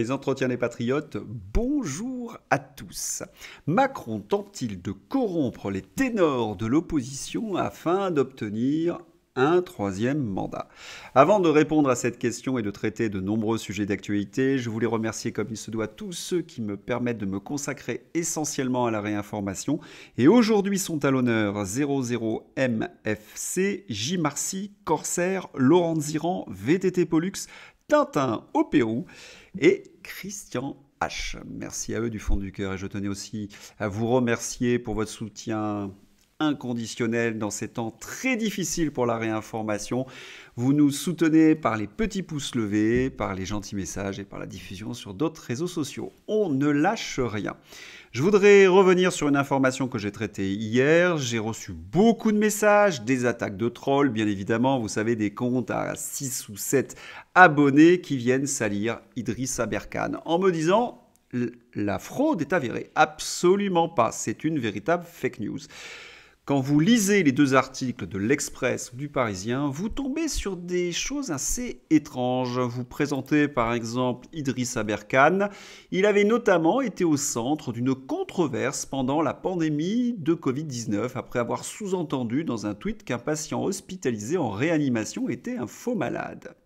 les entretiens des patriotes, bonjour à tous. Macron tente-t-il de corrompre les ténors de l'opposition afin d'obtenir un troisième mandat. Avant de répondre à cette question et de traiter de nombreux sujets d'actualité, je voulais remercier comme il se doit tous ceux qui me permettent de me consacrer essentiellement à la réinformation. Et aujourd'hui sont à l'honneur 00MFC, J. Marcy, Corsair, Laurent Ziran, VTT Pollux, Tintin au Pérou et Christian H. Merci à eux du fond du cœur et je tenais aussi à vous remercier pour votre soutien inconditionnel dans ces temps très difficiles pour la réinformation. Vous nous soutenez par les petits pouces levés, par les gentils messages et par la diffusion sur d'autres réseaux sociaux. On ne lâche rien. Je voudrais revenir sur une information que j'ai traitée hier. J'ai reçu beaucoup de messages, des attaques de trolls, bien évidemment, vous savez, des comptes à 6 ou 7 abonnés qui viennent salir Idriss Aberkan en me disant la fraude est avérée. Absolument pas. C'est une véritable fake news. Quand vous lisez les deux articles de l'Express ou du Parisien, vous tombez sur des choses assez étranges. Vous présentez par exemple Idriss Aberkan. Il avait notamment été au centre d'une controverse pendant la pandémie de Covid-19 après avoir sous-entendu dans un tweet qu'un patient hospitalisé en réanimation était un faux malade.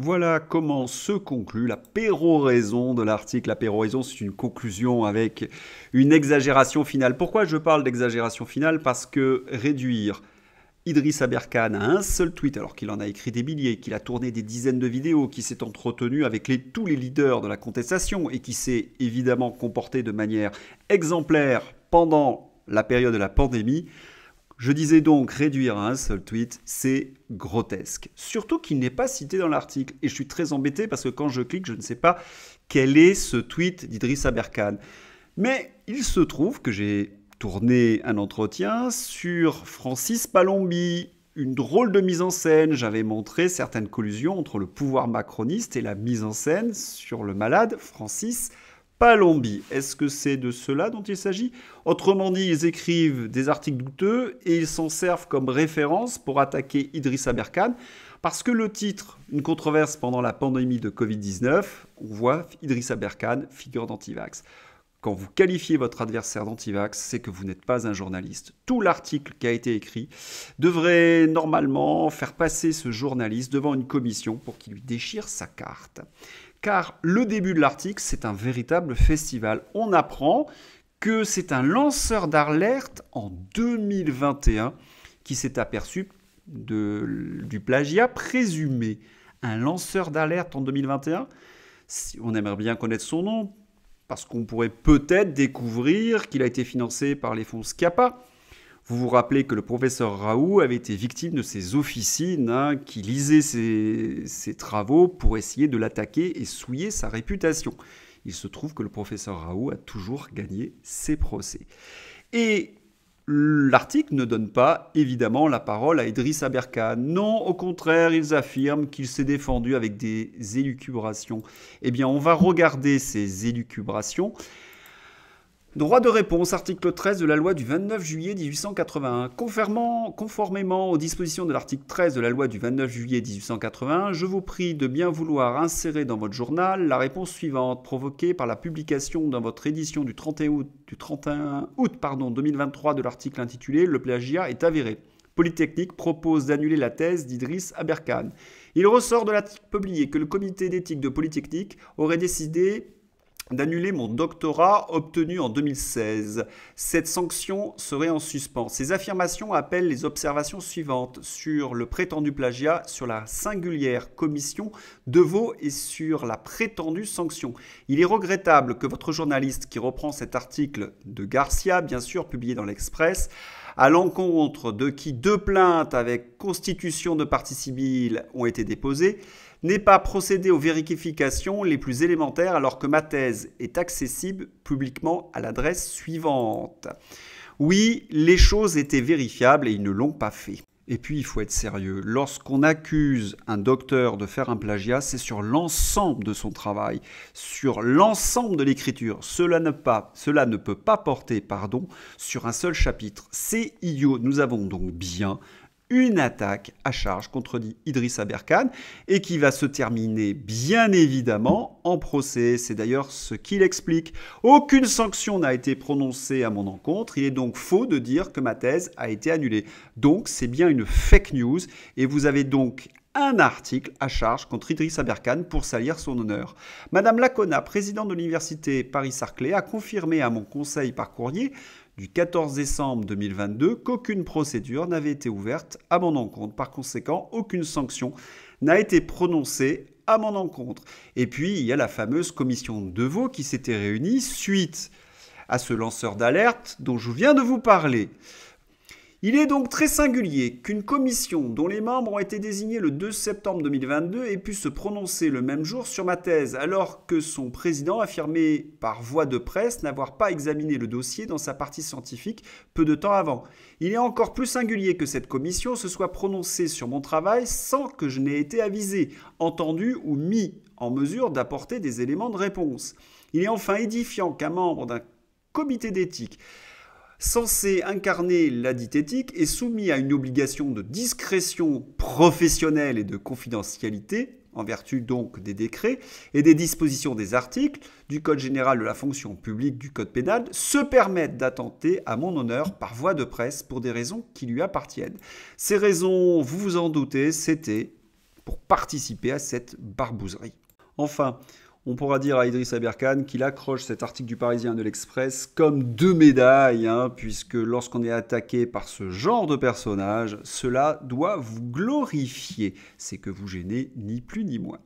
Voilà comment se conclut la péroraison de l'article. La péroraison, c'est une conclusion avec une exagération finale. Pourquoi je parle d'exagération finale Parce que réduire Idriss Aberkan à un seul tweet, alors qu'il en a écrit des milliers, qu'il a tourné des dizaines de vidéos, qu'il s'est entretenu avec tous les leaders de la contestation et qui s'est évidemment comporté de manière exemplaire pendant la période de la pandémie, je disais donc réduire à un seul tweet, c'est grotesque. Surtout qu'il n'est pas cité dans l'article. Et je suis très embêté parce que quand je clique, je ne sais pas quel est ce tweet d'Idriss Aberkan. Mais il se trouve que j'ai tourné un entretien sur Francis Palombi, une drôle de mise en scène. J'avais montré certaines collusions entre le pouvoir macroniste et la mise en scène sur le malade Francis Palombi. Palombi. Est-ce que c'est de cela dont il s'agit Autrement dit, ils écrivent des articles douteux et ils s'en servent comme référence pour attaquer Idrissa Berkane. Parce que le titre, une controverse pendant la pandémie de Covid-19, on voit Idrissa Berkane, figure d'antivax. Quand vous qualifiez votre adversaire d'antivax, c'est que vous n'êtes pas un journaliste. Tout l'article qui a été écrit devrait normalement faire passer ce journaliste devant une commission pour qu'il lui déchire sa carte car le début de l'article, c'est un véritable festival. On apprend que c'est un lanceur d'alerte en 2021 qui s'est aperçu du plagiat présumé. Un lanceur d'alerte en 2021 On aimerait bien connaître son nom, parce qu'on pourrait peut-être découvrir qu'il a été financé par les fonds SCAPA vous vous rappelez que le professeur Raoult avait été victime de ces officines hein, qui lisaient ses, travaux pour essayer de l'attaquer et souiller sa réputation. Il se trouve que le professeur Raoult a toujours gagné ses procès. Et L'article ne donne pas, évidemment, la parole à Idriss Aberkan. Non, au contraire, ils affirment qu'il s'est défendu avec des élucubrations. Eh bien, on va regarder ces élucubrations Droit de réponse, article 13 de la loi du 29 juillet 1881. conformément aux dispositions de l'article 13 de la loi du 29 juillet 1881, je vous prie de bien vouloir insérer dans votre journal la réponse suivante, provoquée par la publication dans votre édition du 31 août, du 31 août 2023 de l'article intitulé Le plagiat est avéré. Polytechnique propose d'annuler la thèse d'Idriss Aberkan. Il ressort de l'article publié que le comité d'éthique de Polytechnique aurait décidé d'annuler mon doctorat obtenu en 2016. Cette sanction serait en suspens. Ces affirmations appellent les observations suivantes sur le prétendu plagiat, sur la singulière commission de vaux et sur la prétendue sanction. Il est regrettable que votre journaliste qui reprend cet article de Garcia, bien sûr publié dans l'Express, à l'encontre de qui deux plaintes avec constitution de partie civile ont été déposées, n'ai pas procédé aux vérifications les plus élémentaires alors que ma thèse est accessible publiquement à l'adresse suivante. Oui, les choses étaient vérifiables et ils ne l'ont pas fait. Et puis, il faut être sérieux. Lorsqu'on accuse un docteur de faire un plagiat, c'est sur l'ensemble de son travail, sur l'ensemble de l'écriture. Cela ne, cela ne peut pas porter, pardon, sur un seul chapitre. C'est idiot. Nous avons donc bien une attaque à charge contre Idriss Aberkan et qui va se terminer bien évidemment en procès. C'est d'ailleurs ce qu'il explique. Aucune sanction n'a été prononcée à mon encontre. Il est donc faux de dire que ma thèse a été annulée. Donc c'est bien une fake news et vous avez donc un article à charge contre Idriss Aberkan pour salir son honneur. Madame Lacona, présidente de l'université Paris-Saclay, a confirmé à mon conseil par courrier du 14 décembre 2022 qu'aucune procédure n'avait été ouverte à mon encontre. Par conséquent, aucune sanction n'a été prononcée à mon encontre. Et puis, il y a la fameuse commission de veau qui s'était réunie suite à ce lanceur d'alerte dont je viens de vous parler. Il est donc très singulier qu'une commission dont les membres ont été désignés le 2 septembre 2022 ait pu se prononcer le même jour sur ma thèse, alors que son président affirmait par voie de presse n'avoir pas examiné le dossier dans sa partie scientifique peu de temps avant. Il est encore plus singulier que cette commission se soit prononcée sur mon travail sans que je n'aie été avisé, entendu ou mis en mesure d'apporter des éléments de réponse. Il est enfin édifiant qu'un membre d'un comité d'éthique censé incarner la diététique, est soumis à une obligation de discrétion professionnelle et de confidentialité, en vertu donc des décrets et des dispositions des articles du Code général de la fonction publique du Code pénal, se permettent d'attenter à mon honneur par voie de presse pour des raisons qui lui appartiennent. Ces raisons, vous vous en doutez, c'était pour participer à cette barbouzerie. Enfin, on pourra dire à Idriss Aberkan qu'il accroche cet article du Parisien de l'Express comme deux médailles, hein, puisque lorsqu'on est attaqué par ce genre de personnage, cela doit vous glorifier. C'est que vous gênez ni plus ni moins.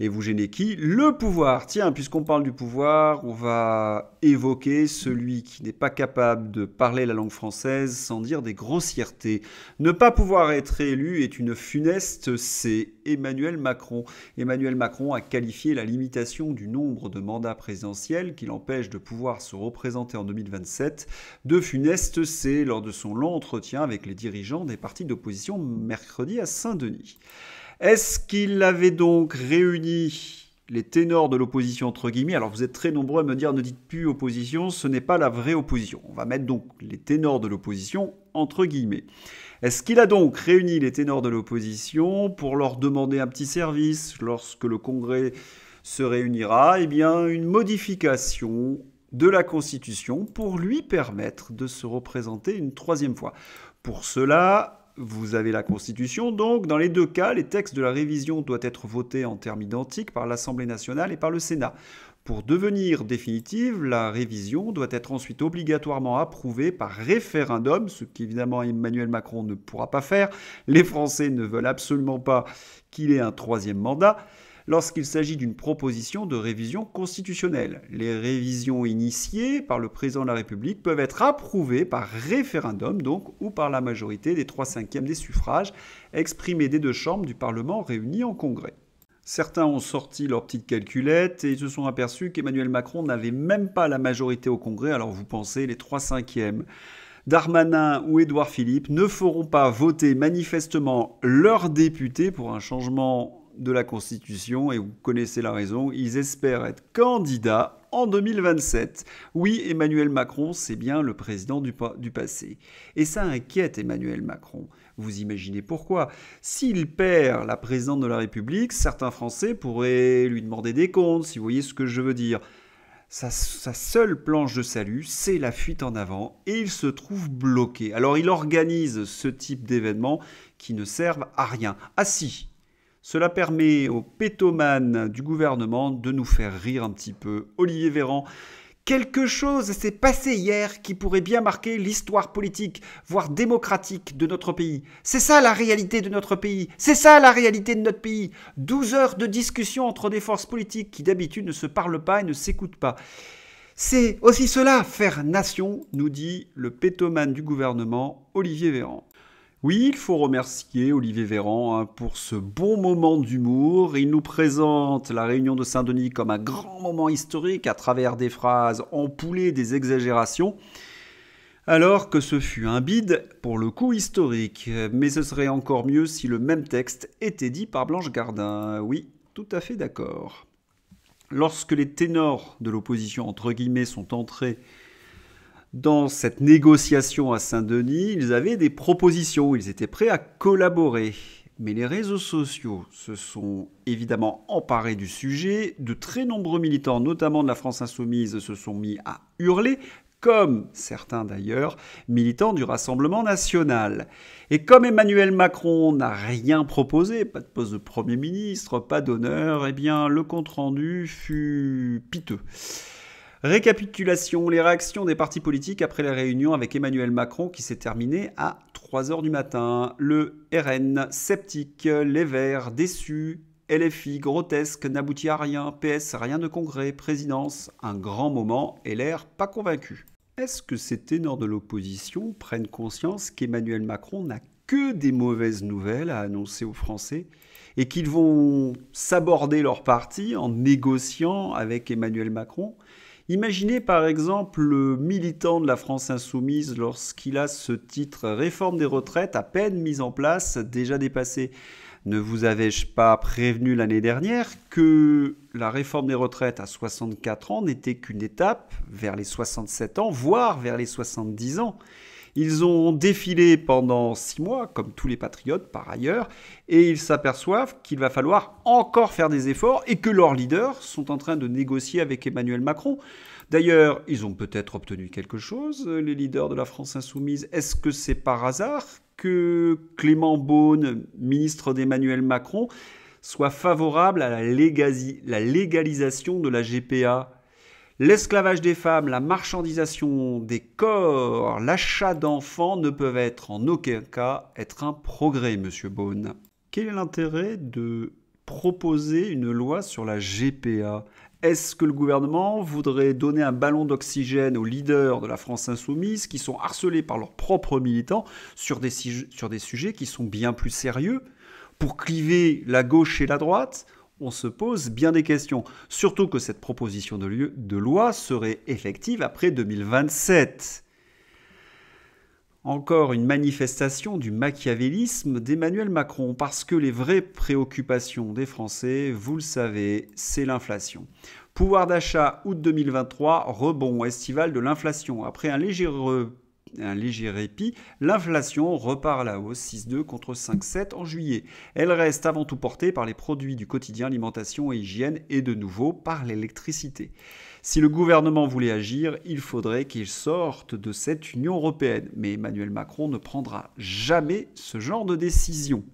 Et vous gênez qui Le pouvoir. Tiens, puisqu'on parle du pouvoir, on va évoquer celui qui n'est pas capable de parler la langue française sans dire des grossièretés. Ne pas pouvoir être élu est une funeste, c'est Emmanuel Macron. Emmanuel Macron a qualifié la limitation du nombre de mandats présidentiels qui l'empêche de pouvoir se représenter en 2027 de funeste, c'est lors de son long entretien avec les dirigeants des partis d'opposition mercredi à Saint-Denis. Est-ce qu'il avait donc réuni les ténors de l'opposition, entre guillemets, alors vous êtes très nombreux à me dire ne dites plus opposition, ce n'est pas la vraie opposition. On va mettre donc les ténors de l'opposition, entre guillemets. Est-ce qu'il a donc réuni les ténors de l'opposition pour leur demander un petit service lorsque le Congrès se réunira Eh bien, une modification de la Constitution pour lui permettre de se représenter une troisième fois. Pour cela, vous avez la Constitution, donc dans les deux cas, les textes de la révision doivent être votés en termes identiques par l'Assemblée nationale et par le Sénat. Pour devenir définitive, la révision doit être ensuite obligatoirement approuvée par référendum, ce qu'évidemment Emmanuel Macron ne pourra pas faire. Les Français ne veulent absolument pas qu'il ait un troisième mandat lorsqu'il s'agit d'une proposition de révision constitutionnelle. Les révisions initiées par le président de la République peuvent être approuvées par référendum, donc, ou par la majorité des trois cinquièmes des suffrages exprimés des deux chambres du Parlement réunies en Congrès. Certains ont sorti leur petite calculette et se sont aperçus qu'Emmanuel Macron n'avait même pas la majorité au Congrès, alors vous pensez les trois cinquièmes. Darmanin ou Édouard Philippe ne feront pas voter manifestement leurs députés pour un changement de la Constitution, et vous connaissez la raison, ils espèrent être candidats en 2027. Oui, Emmanuel Macron, c'est bien le président du, du, passé. Et ça inquiète Emmanuel Macron. Vous imaginez pourquoi S'il perd la présidente de la République, certains Français pourraient lui demander des comptes, si vous voyez ce que je veux dire. Sa, sa, seule planche de salut, c'est la fuite en avant, et il se trouve bloqué. Alors il organise ce type d'événements qui ne servent à rien. Ah cela permet au pétomanes du gouvernement de nous faire rire un petit peu. Olivier Véran, quelque chose s'est passé hier qui pourrait bien marquer l'histoire politique, voire démocratique de notre pays. C'est ça la réalité de notre pays. C'est ça la réalité de notre pays. 12 heures de discussion entre des forces politiques qui d'habitude ne se parlent pas et ne s'écoutent pas. C'est aussi cela, faire nation, nous dit le pétomane du gouvernement, Olivier Véran. Oui, il faut remercier Olivier Véran hein, pour ce bon moment d'humour. Il nous présente la réunion de Saint-Denis comme un grand moment historique à travers des phrases empoulées, des exagérations. Alors que ce fut un bide, pour le coup historique, mais ce serait encore mieux si le même texte était dit par Blanche Gardin. Oui, tout à fait d'accord. Lorsque les ténors de l'opposition, entre guillemets, sont entrés dans cette négociation à Saint-Denis, ils avaient des propositions, ils étaient prêts à collaborer. Mais les réseaux sociaux se sont évidemment emparés du sujet. De très nombreux militants, notamment de la France insoumise, se sont mis à hurler, comme certains d'ailleurs, militants du Rassemblement national. Et comme Emmanuel Macron n'a rien proposé, pas de poste de Premier ministre, pas d'honneur, eh bien le compte-rendu fut piteux. Récapitulation, les réactions des partis politiques après la réunion avec Emmanuel Macron qui s'est terminée à 3h du matin. Le RN sceptique, les Verts déçus, LFI grotesque, n'aboutit à rien, PS rien de congrès, présidence un grand moment et l'air pas convaincu. Est-ce que ces ténors de l'opposition prennent conscience qu'Emmanuel Macron n'a que des mauvaises nouvelles à annoncer aux Français et qu'ils vont s'aborder leur parti en négociant avec Emmanuel Macron Imaginez par exemple le militant de la France insoumise lorsqu'il a ce titre Réforme des retraites à peine mise en place, déjà dépassé. Ne vous avais-je pas prévenu l'année dernière que la réforme des retraites à 64 ans n'était qu'une étape vers les 67 ans, voire vers les 70 ans ils ont défilé pendant six mois, comme tous les patriotes par ailleurs, et ils s'aperçoivent qu'il va falloir encore faire des efforts et que leurs leaders sont en train de négocier avec Emmanuel Macron. D'ailleurs, ils ont peut-être obtenu quelque chose, les leaders de la France insoumise. Est-ce que c'est par hasard que Clément Beaune, ministre d'Emmanuel Macron, soit favorable à la, légalisation de la GPA L'esclavage des femmes, la marchandisation des corps, l'achat d'enfants ne peuvent être en aucun cas être un progrès, monsieur Beaune. Quel est l'intérêt de proposer une loi sur la GPA Est-ce que le gouvernement voudrait donner un ballon d'oxygène aux leaders de la France insoumise qui sont harcelés par leurs propres militants sur des sujets qui sont bien plus sérieux pour cliver la gauche et la droite on se pose bien des questions. Surtout que cette proposition de, loi serait effective après 2027. Encore une manifestation du machiavélisme d'Emmanuel Macron, parce que les vraies préoccupations des Français, vous le savez, c'est l'inflation. Pouvoir d'achat août 2023, rebond estival de l'inflation. Après un léger un léger répit, l'inflation repart à la hausse 6,2 contre 5,7 en juillet. Elle reste avant tout portée par les produits du quotidien, alimentation et hygiène, et de nouveau par l'électricité. Si le gouvernement voulait agir, il faudrait qu'il sorte de cette Union européenne. Mais Emmanuel Macron ne prendra jamais ce genre de décision.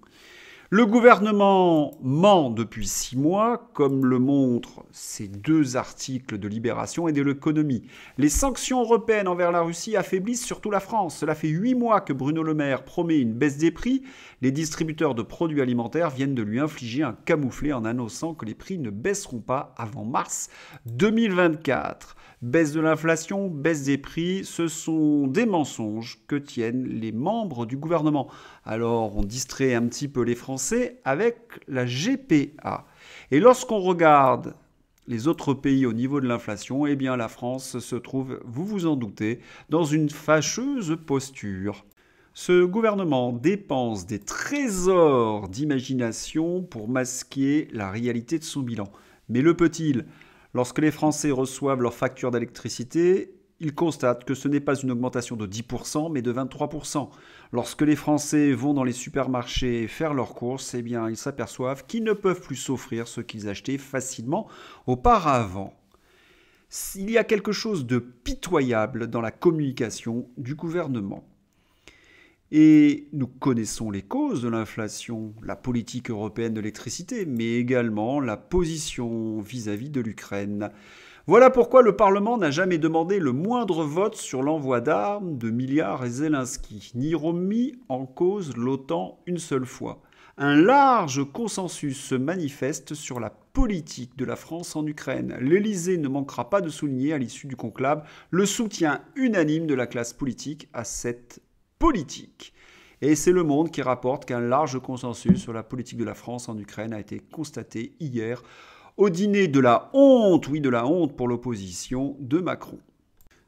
Le gouvernement ment depuis six mois, comme le montrent ces deux articles de Libération et de l'économie. Les sanctions européennes envers la Russie affaiblissent surtout la France. Cela fait huit mois que Bruno Le Maire promet une baisse des prix. Les distributeurs de produits alimentaires viennent de lui infliger un camouflet en annonçant que les prix ne baisseront pas avant mars 2024. Baisse de l'inflation, baisse des prix, ce sont des mensonges que tiennent les membres du gouvernement. Alors on distrait un petit peu les Français avec la GPA. Et lorsqu'on regarde les autres pays au niveau de l'inflation, eh bien la France se trouve, vous vous en doutez, dans une fâcheuse posture. Ce gouvernement dépense des trésors d'imagination pour masquer la réalité de son bilan. Mais le peut-il Lorsque les Français reçoivent leur facture d'électricité, ils constatent que ce n'est pas une augmentation de 10%, mais de 23%. Lorsque les Français vont dans les supermarchés faire leurs courses, eh bien, ils s'aperçoivent qu'ils ne peuvent plus s'offrir ce qu'ils achetaient facilement auparavant. Il y a quelque chose de pitoyable dans la communication du gouvernement. Et nous connaissons les causes de l'inflation, la politique européenne de l'électricité, mais également la position vis-à-vis de l'Ukraine. Voilà pourquoi le Parlement n'a jamais demandé le moindre vote sur l'envoi d'armes de milliards et Zelensky, ni remis en cause l'OTAN une seule fois. Un large consensus se manifeste sur la politique de la France en Ukraine. L'Élysée ne manquera pas de souligner à l'issue du conclave le soutien unanime de la classe politique à cette et c'est Le Monde qui rapporte qu'un large consensus sur la politique de la France en Ukraine a été constaté hier au dîner de la honte, oui de la honte pour l'opposition de Macron.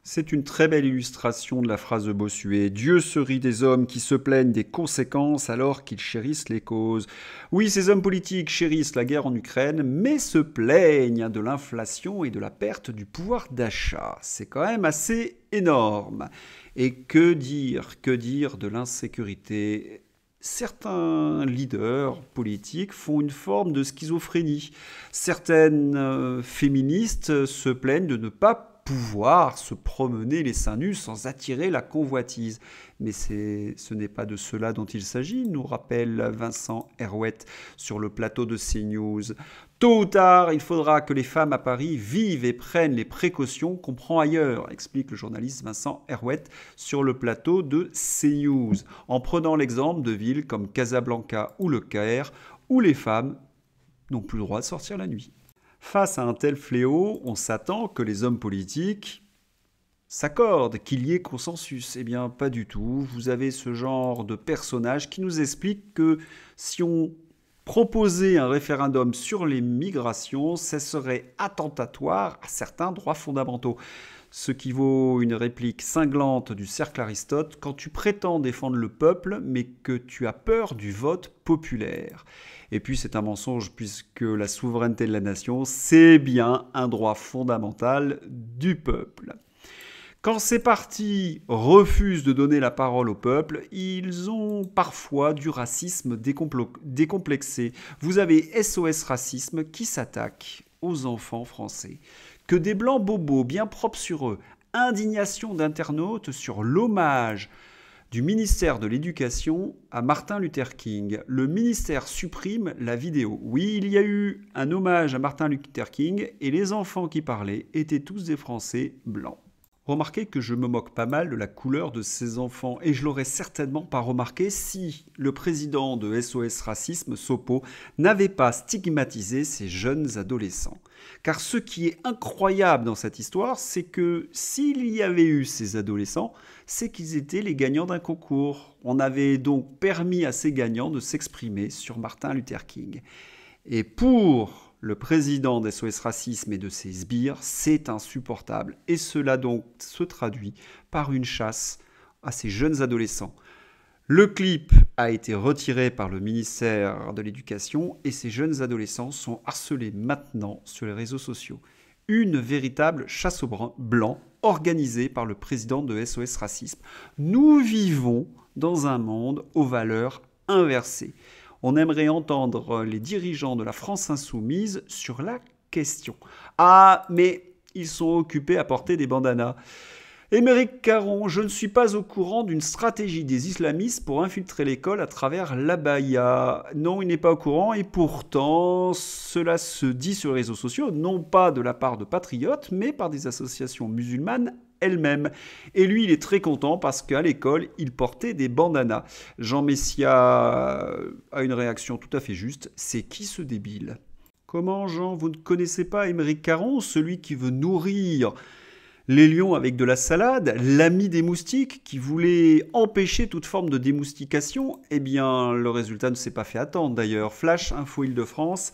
C'est une très belle illustration de la phrase de Bossuet. Dieu se rit des hommes qui se plaignent des conséquences alors qu'ils chérissent les causes. Oui, ces hommes politiques chérissent la guerre en Ukraine, mais se plaignent de l'inflation et de la perte du pouvoir d'achat. C'est quand même assez énorme. Et que dire, que dire de l'insécurité certains leaders politiques font une forme de schizophrénie. Certaines euh, féministes se plaignent de ne pas pouvoir se promener les seins nus sans attirer la convoitise. Mais ce n'est pas de cela dont il s'agit, nous rappelle Vincent Herouette sur le plateau de CNews. Tôt ou tard, il faudra que les femmes à Paris vivent et prennent les précautions qu'on prend ailleurs, explique le journaliste Vincent Herouette sur le plateau de CNews, en prenant l'exemple de villes comme Casablanca ou Le Caire, où les femmes n'ont plus le droit de sortir la nuit. Face à un tel fléau, on s'attend que les hommes politiques s'accordent, qu'il y ait consensus. Eh bien, pas du tout. Vous avez ce genre de personnage qui nous explique que si on proposait un référendum sur les migrations, ce serait attentatoire à certains droits fondamentaux ce qui vaut une réplique cinglante du cercle Aristote quand tu prétends défendre le peuple mais que tu as peur du vote populaire. Et puis c'est un mensonge puisque la souveraineté de la nation, c'est bien un droit fondamental du peuple. Quand ces partis refusent de donner la parole au peuple, ils ont parfois du racisme décomplexé. Vous avez SOS Racisme qui s'attaque aux enfants français que des blancs bobos bien propres sur eux, indignation d'internautes sur l'hommage du ministère de l'Éducation à Martin Luther King. Le ministère supprime la vidéo. Oui, il y a eu un hommage à Martin Luther King et les enfants qui parlaient étaient tous des Français blancs. Remarquez que je me moque pas mal de la couleur de ces enfants et je l'aurais certainement pas remarqué si le président de SOS Racisme, Sopo, n'avait pas stigmatisé ces jeunes adolescents. Car ce qui est incroyable dans cette histoire, c'est que s'il y avait eu ces adolescents, c'est qu'ils étaient les gagnants d'un concours. On avait donc permis à ces gagnants de s'exprimer sur Martin Luther King. Et pour le président des SOS Racisme et de ses sbires, c'est insupportable. Et cela donc se traduit par une chasse à ces jeunes adolescents. Le clip a été retiré par le ministère de l'Éducation et ces jeunes adolescents sont harcelés maintenant sur les réseaux sociaux. Une véritable chasse au blanc organisée par le président de SOS Racisme. Nous vivons dans un monde aux valeurs inversées on aimerait entendre euh, les dirigeants de la France insoumise sur la question. Ah, mais ils sont occupés à porter des bandanas. Émeric Caron, je ne suis pas au courant d'une stratégie des islamistes pour infiltrer l'école à travers l'abaya. Non, il n'est pas au courant et pourtant cela se dit sur les réseaux sociaux, non pas de la part de patriotes, mais par des associations musulmanes elle-même. Et lui, il est très content parce qu'à l'école, il portait des bandanas. Jean Messia euh, a une réaction tout à fait juste. C'est qui se débile Comment, Jean, vous ne connaissez pas Émeric Caron, celui qui veut nourrir les lions avec de la salade, l'ami des moustiques qui voulait empêcher toute forme de démoustication, eh bien le résultat ne s'est pas fait attendre d'ailleurs. Flash Info Île-de-France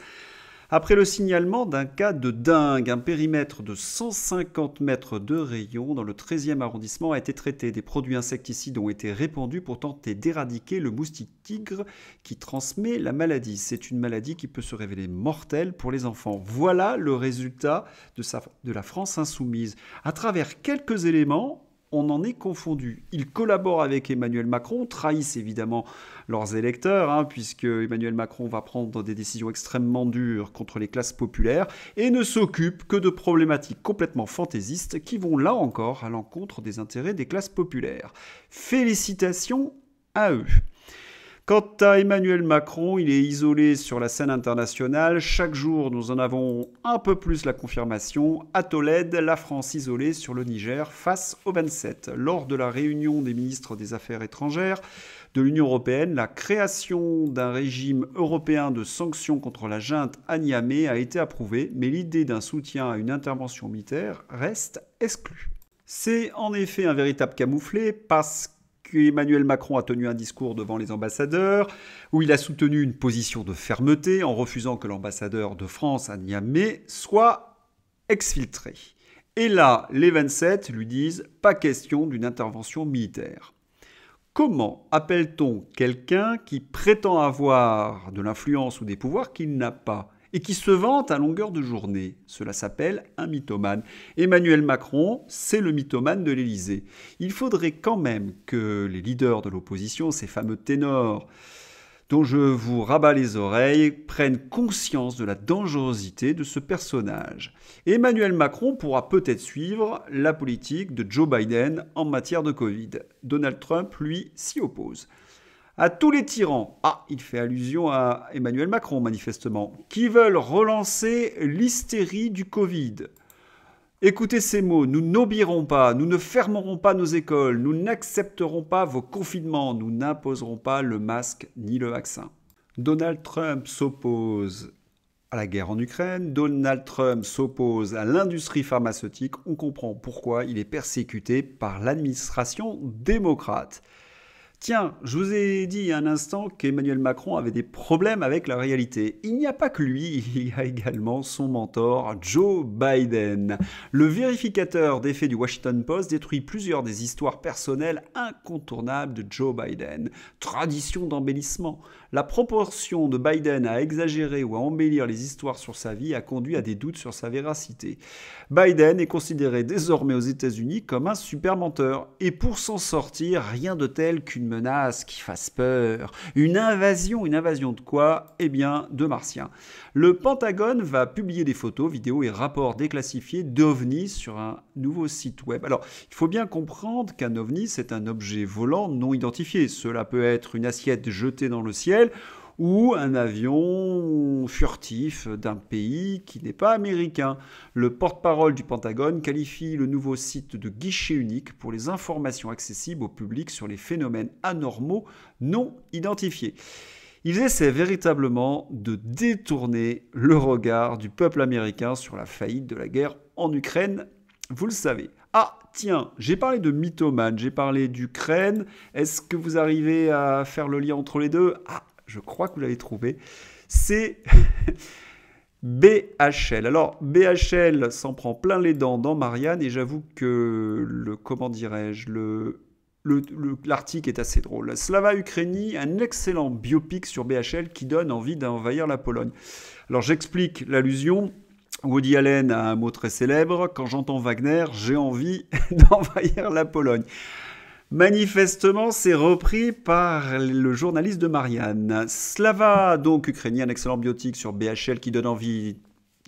après le signalement d'un cas de dingue. Un périmètre de 150 mètres de rayon dans le 13e arrondissement a été traité. Des produits insecticides ont été répandus pour tenter d'éradiquer le moustique tigre qui transmet la maladie. C'est une maladie qui peut se révéler mortelle pour les enfants. Voilà le résultat de, la France insoumise. À travers quelques éléments, on en est confondu. Il collabore avec Emmanuel Macron, trahissent évidemment leurs électeurs, hein, puisque Emmanuel Macron va prendre des décisions extrêmement dures contre les classes populaires et ne s'occupe que de problématiques complètement fantaisistes qui vont là encore à l'encontre des intérêts des classes populaires. Félicitations à eux. Quant à Emmanuel Macron, il est isolé sur la scène internationale. Chaque jour, nous en avons un peu plus la confirmation. À Tolède, la France isolée sur le Niger face au 27. Lors de la réunion des ministres des Affaires étrangères, de l'Union européenne, la création d'un régime européen de sanctions contre la junte à Niamey a été approuvée, mais l'idée d'un soutien à une intervention militaire reste exclue. C'est en effet un véritable camouflet parce qu'Emmanuel Macron a tenu un discours devant les ambassadeurs où il a soutenu une position de fermeté en refusant que l'ambassadeur de France à Niamey soit exfiltré. Et là, les 27 lui disent pas question d'une intervention militaire. Comment appelle-t-on quelqu'un qui prétend avoir de l'influence ou des pouvoirs qu'il n'a pas et qui se vante à longueur de journée. Cela s'appelle un mythomane. Emmanuel Macron, c'est le mythomane de l'Élysée. Il faudrait quand même que les leaders de l'opposition, ces fameux ténors, dont je vous rabats les oreilles, prennent conscience de la dangerosité de ce personnage. Emmanuel Macron pourra peut-être suivre la politique de Joe Biden en matière de Covid. Donald Trump, lui, s'y oppose. À tous les tyrans, ah, il fait allusion à Emmanuel Macron manifestement, qui veulent relancer l'hystérie du Covid Écoutez ces mots, nous n'obéirons pas, nous ne fermerons pas nos écoles, nous n'accepterons pas vos confinements, nous n'imposerons pas le masque ni le vaccin. Donald Trump s'oppose à la guerre en Ukraine, Donald Trump s'oppose à l'industrie pharmaceutique, on comprend pourquoi il est persécuté par l'administration démocrate. Tiens, je vous ai dit il y a un instant qu'Emmanuel Macron avait des problèmes avec la réalité. Il n'y a pas que lui, il y a également son mentor, Joe Biden. Le vérificateur faits du Washington Post détruit plusieurs des histoires personnelles incontournables de Joe Biden. Tradition d'embellissement, la proportion de Biden à exagérer ou à embellir les histoires sur sa vie a conduit à des doutes sur sa véracité. Biden est considéré désormais aux États-Unis comme un super menteur. Et pour s'en sortir, rien de tel qu'une menace qui fasse peur. Une invasion, une invasion de quoi Eh bien, de Martiens. Le Pentagone va publier des photos, vidéos et rapports déclassifiés d'OVNI sur un nouveau site web. Alors, il faut bien comprendre qu'un OVNI, c'est un objet volant non identifié. Cela peut être une assiette jetée dans le ciel ou un avion furtif d'un pays qui n'est pas américain. Le porte-parole du Pentagone qualifie le nouveau site de guichet unique pour les informations accessibles au public sur les phénomènes anormaux non identifiés. Ils essaient véritablement de détourner le regard du peuple américain sur la faillite de la guerre en Ukraine, vous le savez. Ah, tiens, j'ai parlé de mythomane, j'ai parlé d'Ukraine. Est-ce que vous arrivez à faire le lien entre les deux ah, je crois que vous l'avez trouvé, c'est BHL. Alors, BHL s'en prend plein les dents dans Marianne, et j'avoue que le, comment dirais-je, le, l'article est assez drôle. Slava Ukraini, un excellent biopic sur BHL qui donne envie d'envahir la Pologne. Alors j'explique l'allusion. Woody Allen a un mot très célèbre. Quand j'entends Wagner, j'ai envie d'envahir la Pologne. Manifestement, c'est repris par le journaliste de Marianne. Slava, donc ukrainien, excellent biotique sur BHL qui donne envie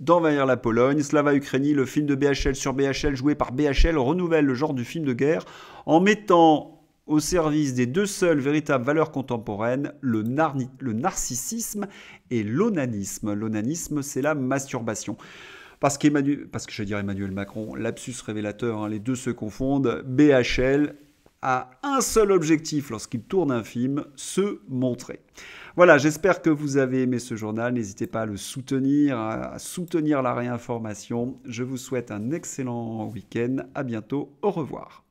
d'envahir la Pologne. Slava Ukraini, le film de BHL sur BHL joué par BHL, renouvelle le genre du film de guerre en mettant au service des deux seules véritables valeurs contemporaines, le, narcissisme et l'onanisme. L'onanisme, c'est la masturbation. Parce, parce que je vais dire Emmanuel Macron, lapsus révélateur, hein, les deux se confondent, BHL, a un seul objectif lorsqu'il tourne un film, se montrer. Voilà, j'espère que vous avez aimé ce journal. N'hésitez pas à le soutenir, à soutenir la réinformation. Je vous souhaite un excellent week-end. À bientôt. Au revoir.